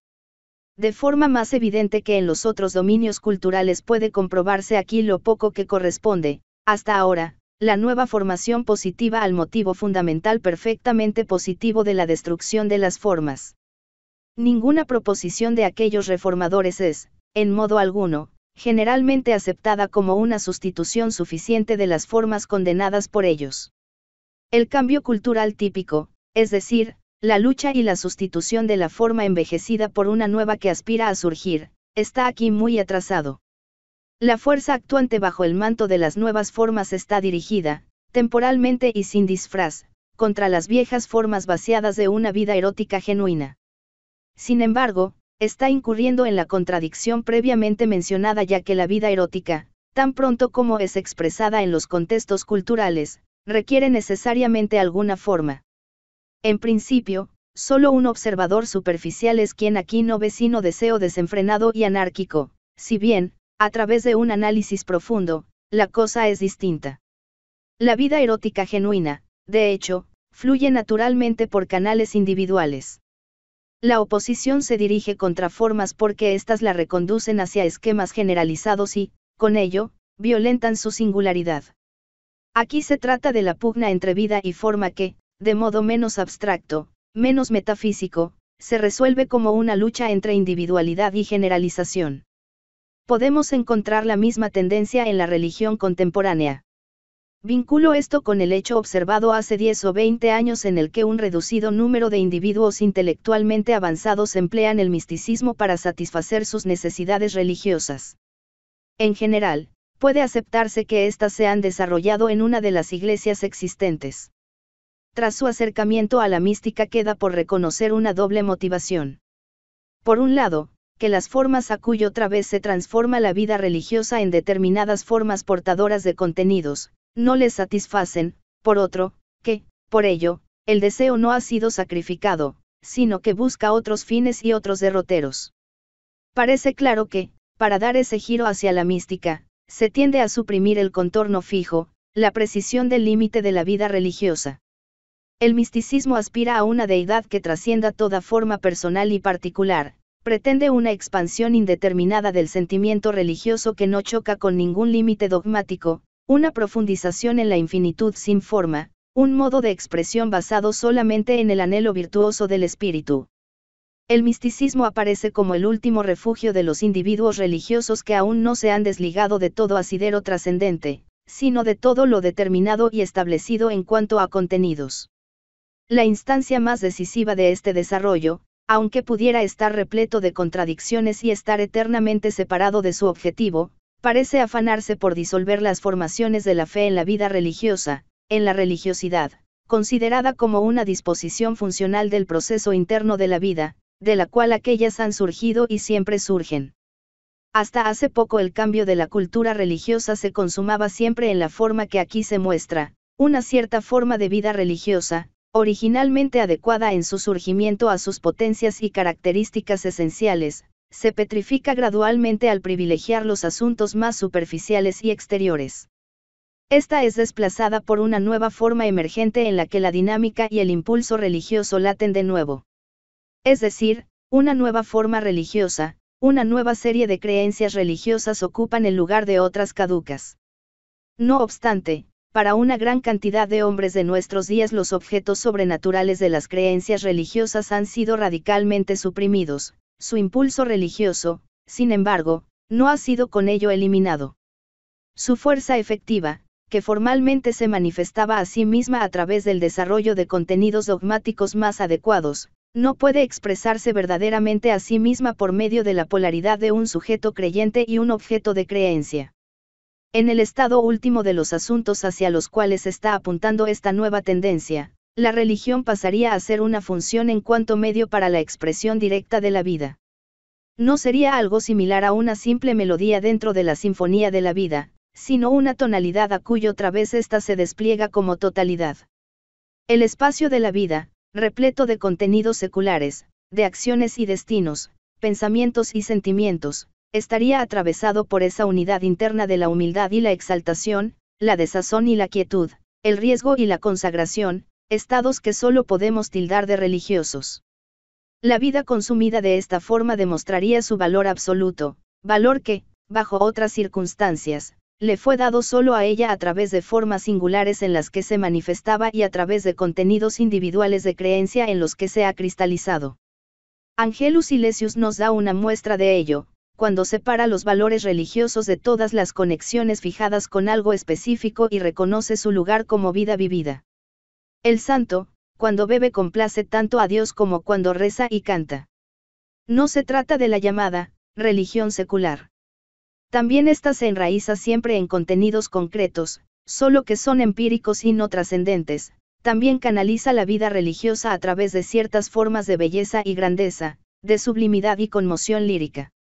De forma más evidente que en los otros dominios culturales puede comprobarse aquí lo poco que corresponde, hasta ahora, la nueva formación positiva al motivo fundamental perfectamente positivo de la destrucción de las formas. Ninguna proposición de aquellos reformadores es, en modo alguno, generalmente aceptada como una sustitución suficiente de las formas condenadas por ellos. El cambio cultural típico, es decir, la lucha y la sustitución de la forma envejecida por una nueva que aspira a surgir, está aquí muy atrasado. La fuerza actuante bajo el manto de las nuevas formas está dirigida, temporalmente y sin disfraz, contra las viejas formas vaciadas de una vida erótica genuina. Sin embargo, está incurriendo en la contradicción previamente mencionada ya que la vida erótica, tan pronto como es expresada en los contextos culturales, requiere necesariamente alguna forma. En principio, solo un observador superficial es quien aquí no ve sino deseo desenfrenado y anárquico, si bien, a través de un análisis profundo, la cosa es distinta. La vida erótica genuina, de hecho, fluye naturalmente por canales individuales. La oposición se dirige contra formas porque éstas la reconducen hacia esquemas generalizados y, con ello, violentan su singularidad. Aquí se trata de la pugna entre vida y forma que, de modo menos abstracto, menos metafísico, se resuelve como una lucha entre individualidad y generalización. Podemos encontrar la misma tendencia en la religión contemporánea. Vinculo esto con el hecho observado hace 10 o 20 años en el que un reducido número de individuos intelectualmente avanzados emplean el misticismo para satisfacer sus necesidades religiosas. En general, puede aceptarse que éstas se han desarrollado en una de las iglesias existentes tras su acercamiento a la mística queda por reconocer una doble motivación. Por un lado, que las formas a cuyo través se transforma la vida religiosa en determinadas formas portadoras de contenidos, no les satisfacen, por otro, que, por ello, el deseo no ha sido sacrificado, sino que busca otros fines y otros derroteros. Parece claro que, para dar ese giro hacia la mística, se tiende a suprimir el contorno fijo, la precisión del límite de la vida religiosa. El misticismo aspira a una deidad que trascienda toda forma personal y particular, pretende una expansión indeterminada del sentimiento religioso que no choca con ningún límite dogmático, una profundización en la infinitud sin forma, un modo de expresión basado solamente en el anhelo virtuoso del espíritu. El misticismo aparece como el último refugio de los individuos religiosos que aún no se han desligado de todo asidero trascendente, sino de todo lo determinado y establecido en cuanto a contenidos la instancia más decisiva de este desarrollo, aunque pudiera estar repleto de contradicciones y estar eternamente separado de su objetivo, parece afanarse por disolver las formaciones de la fe en la vida religiosa, en la religiosidad, considerada como una disposición funcional del proceso interno de la vida, de la cual aquellas han surgido y siempre surgen. Hasta hace poco el cambio de la cultura religiosa se consumaba siempre en la forma que aquí se muestra, una cierta forma de vida religiosa, originalmente adecuada en su surgimiento a sus potencias y características esenciales, se petrifica gradualmente al privilegiar los asuntos más superficiales y exteriores. Esta es desplazada por una nueva forma emergente en la que la dinámica y el impulso religioso laten de nuevo. Es decir, una nueva forma religiosa, una nueva serie de creencias religiosas ocupan el lugar de otras caducas. No obstante, para una gran cantidad de hombres de nuestros días los objetos sobrenaturales de las creencias religiosas han sido radicalmente suprimidos, su impulso religioso, sin embargo, no ha sido con ello eliminado. Su fuerza efectiva, que formalmente se manifestaba a sí misma a través del desarrollo de contenidos dogmáticos más adecuados, no puede expresarse verdaderamente a sí misma por medio de la polaridad de un sujeto creyente y un objeto de creencia. En el estado último de los asuntos hacia los cuales está apuntando esta nueva tendencia, la religión pasaría a ser una función en cuanto medio para la expresión directa de la vida. No sería algo similar a una simple melodía dentro de la sinfonía de la vida, sino una tonalidad a cuyo través ésta se despliega como totalidad. El espacio de la vida, repleto de contenidos seculares, de acciones y destinos, pensamientos y sentimientos, estaría atravesado por esa unidad interna de la humildad y la exaltación, la desazón y la quietud, el riesgo y la consagración, estados que solo podemos tildar de religiosos. La vida consumida de esta forma demostraría su valor absoluto, valor que, bajo otras circunstancias, le fue dado solo a ella a través de formas singulares en las que se manifestaba y a través de contenidos individuales de creencia en los que se ha cristalizado. Angelus Silesius nos da una muestra de ello, cuando separa los valores religiosos de todas las conexiones fijadas con algo específico y reconoce su lugar como vida vivida. El santo, cuando bebe complace tanto a Dios como cuando reza y canta. No se trata de la llamada, religión secular. También ésta se enraiza siempre en contenidos concretos, solo que son empíricos y no trascendentes, también canaliza la vida religiosa a través de ciertas formas de belleza y grandeza, de sublimidad y conmoción lírica.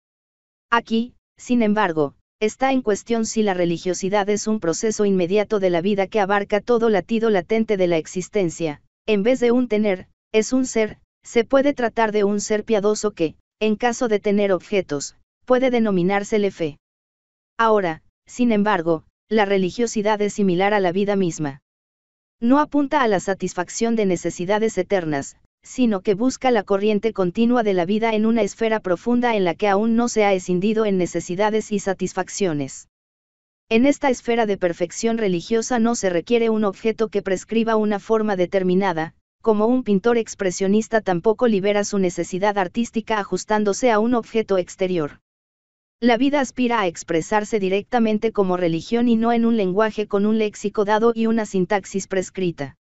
Aquí, sin embargo, está en cuestión si la religiosidad es un proceso inmediato de la vida que abarca todo latido latente de la existencia, en vez de un tener, es un ser, se puede tratar de un ser piadoso que, en caso de tener objetos, puede denominársele fe. Ahora, sin embargo, la religiosidad es similar a la vida misma. No apunta a la satisfacción de necesidades eternas, sino que busca la corriente continua de la vida en una esfera profunda en la que aún no se ha escindido en necesidades y satisfacciones. En esta esfera de perfección religiosa no se requiere un objeto que prescriba una forma determinada, como un pintor expresionista tampoco libera su necesidad artística ajustándose a un objeto exterior. La vida aspira a expresarse directamente como religión y no en un lenguaje con un léxico dado y una sintaxis prescrita.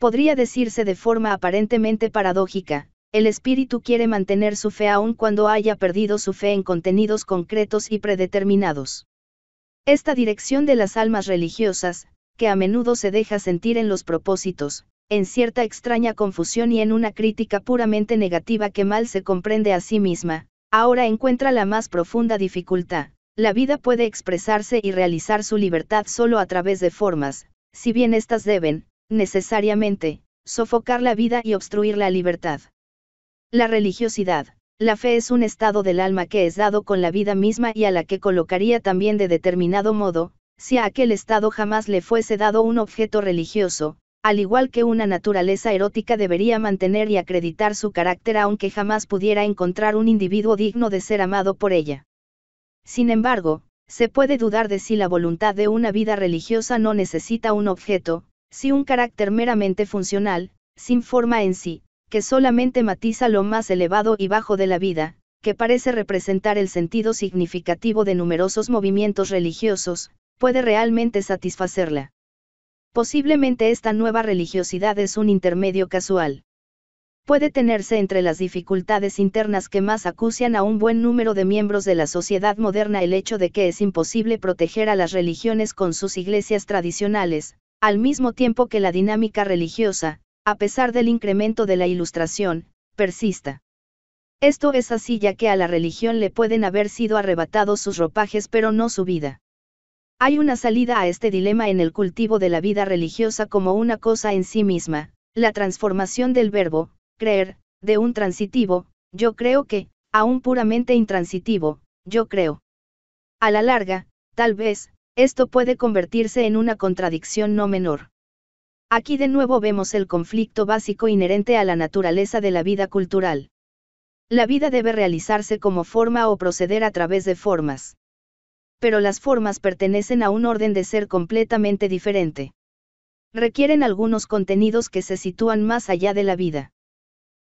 Podría decirse de forma aparentemente paradójica, el espíritu quiere mantener su fe aun cuando haya perdido su fe en contenidos concretos y predeterminados. Esta dirección de las almas religiosas, que a menudo se deja sentir en los propósitos, en cierta extraña confusión y en una crítica puramente negativa que mal se comprende a sí misma, ahora encuentra la más profunda dificultad. La vida puede expresarse y realizar su libertad solo a través de formas, si bien éstas deben, necesariamente, sofocar la vida y obstruir la libertad. La religiosidad, la fe es un estado del alma que es dado con la vida misma y a la que colocaría también de determinado modo, si a aquel estado jamás le fuese dado un objeto religioso, al igual que una naturaleza erótica debería mantener y acreditar su carácter aunque jamás pudiera encontrar un individuo digno de ser amado por ella. Sin embargo, se puede dudar de si la voluntad de una vida religiosa no necesita un objeto, si un carácter meramente funcional, sin forma en sí, que solamente matiza lo más elevado y bajo de la vida, que parece representar el sentido significativo de numerosos movimientos religiosos, puede realmente satisfacerla. Posiblemente esta nueva religiosidad es un intermedio casual. Puede tenerse entre las dificultades internas que más acucian a un buen número de miembros de la sociedad moderna el hecho de que es imposible proteger a las religiones con sus iglesias tradicionales, al mismo tiempo que la dinámica religiosa, a pesar del incremento de la ilustración, persista. Esto es así ya que a la religión le pueden haber sido arrebatados sus ropajes pero no su vida. Hay una salida a este dilema en el cultivo de la vida religiosa como una cosa en sí misma, la transformación del verbo, creer, de un transitivo, yo creo que, a un puramente intransitivo, yo creo. A la larga, tal vez, esto puede convertirse en una contradicción no menor. Aquí de nuevo vemos el conflicto básico inherente a la naturaleza de la vida cultural. La vida debe realizarse como forma o proceder a través de formas. Pero las formas pertenecen a un orden de ser completamente diferente. Requieren algunos contenidos que se sitúan más allá de la vida.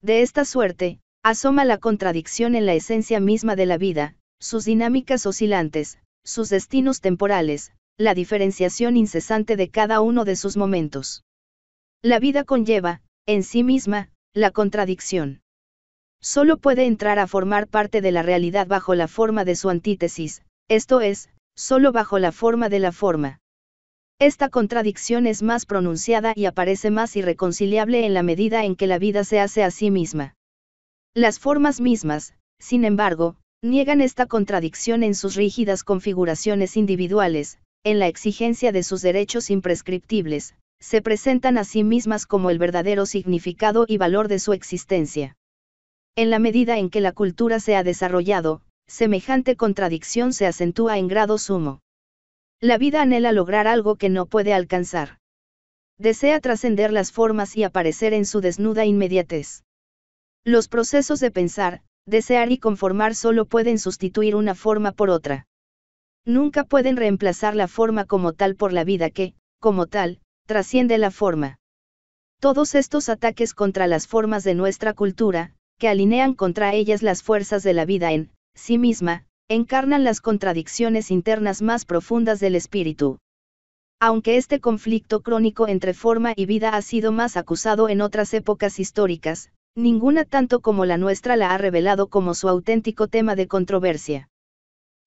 De esta suerte, asoma la contradicción en la esencia misma de la vida, sus dinámicas oscilantes, sus destinos temporales, la diferenciación incesante de cada uno de sus momentos. La vida conlleva, en sí misma, la contradicción. Solo puede entrar a formar parte de la realidad bajo la forma de su antítesis, esto es, solo bajo la forma de la forma. Esta contradicción es más pronunciada y aparece más irreconciliable en la medida en que la vida se hace a sí misma. Las formas mismas, sin embargo, Niegan esta contradicción en sus rígidas configuraciones individuales, en la exigencia de sus derechos imprescriptibles, se presentan a sí mismas como el verdadero significado y valor de su existencia. En la medida en que la cultura se ha desarrollado, semejante contradicción se acentúa en grado sumo. La vida anhela lograr algo que no puede alcanzar. Desea trascender las formas y aparecer en su desnuda inmediatez. Los procesos de pensar, Desear y conformar solo pueden sustituir una forma por otra. Nunca pueden reemplazar la forma como tal por la vida que, como tal, trasciende la forma. Todos estos ataques contra las formas de nuestra cultura, que alinean contra ellas las fuerzas de la vida en, sí misma, encarnan las contradicciones internas más profundas del espíritu. Aunque este conflicto crónico entre forma y vida ha sido más acusado en otras épocas históricas, Ninguna tanto como la nuestra la ha revelado como su auténtico tema de controversia.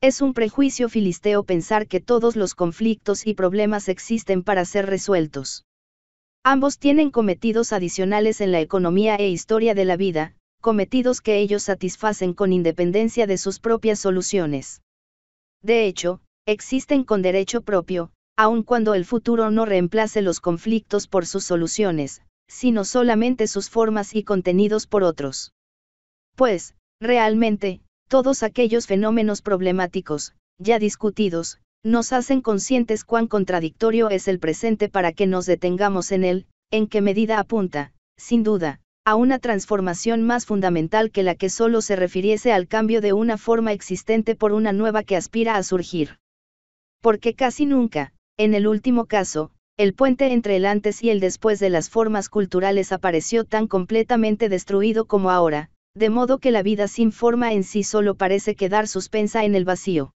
Es un prejuicio filisteo pensar que todos los conflictos y problemas existen para ser resueltos. Ambos tienen cometidos adicionales en la economía e historia de la vida, cometidos que ellos satisfacen con independencia de sus propias soluciones. De hecho, existen con derecho propio, aun cuando el futuro no reemplace los conflictos por sus soluciones, sino solamente sus formas y contenidos por otros. Pues, realmente, todos aquellos fenómenos problemáticos, ya discutidos, nos hacen conscientes cuán contradictorio es el presente para que nos detengamos en él, en qué medida apunta, sin duda, a una transformación más fundamental que la que solo se refiriese al cambio de una forma existente por una nueva que aspira a surgir. Porque casi nunca, en el último caso, el puente entre el antes y el después de las formas culturales apareció tan completamente destruido como ahora, de modo que la vida sin forma en sí solo parece quedar suspensa en el vacío.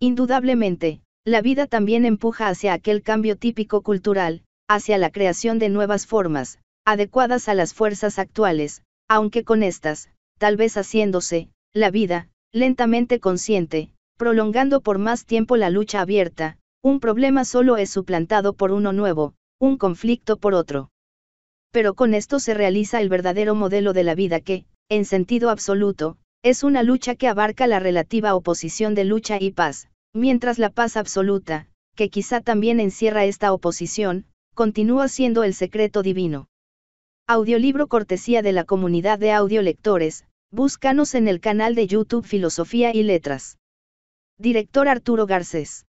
Indudablemente, la vida también empuja hacia aquel cambio típico cultural, hacia la creación de nuevas formas, adecuadas a las fuerzas actuales, aunque con estas, tal vez haciéndose, la vida, lentamente consciente, prolongando por más tiempo la lucha abierta, un problema solo es suplantado por uno nuevo, un conflicto por otro. Pero con esto se realiza el verdadero modelo de la vida que, en sentido absoluto, es una lucha que abarca la relativa oposición de lucha y paz, mientras la paz absoluta, que quizá también encierra esta oposición, continúa siendo el secreto divino. Audiolibro cortesía de la comunidad de audiolectores, búscanos en el canal de YouTube Filosofía y Letras. Director Arturo Garcés.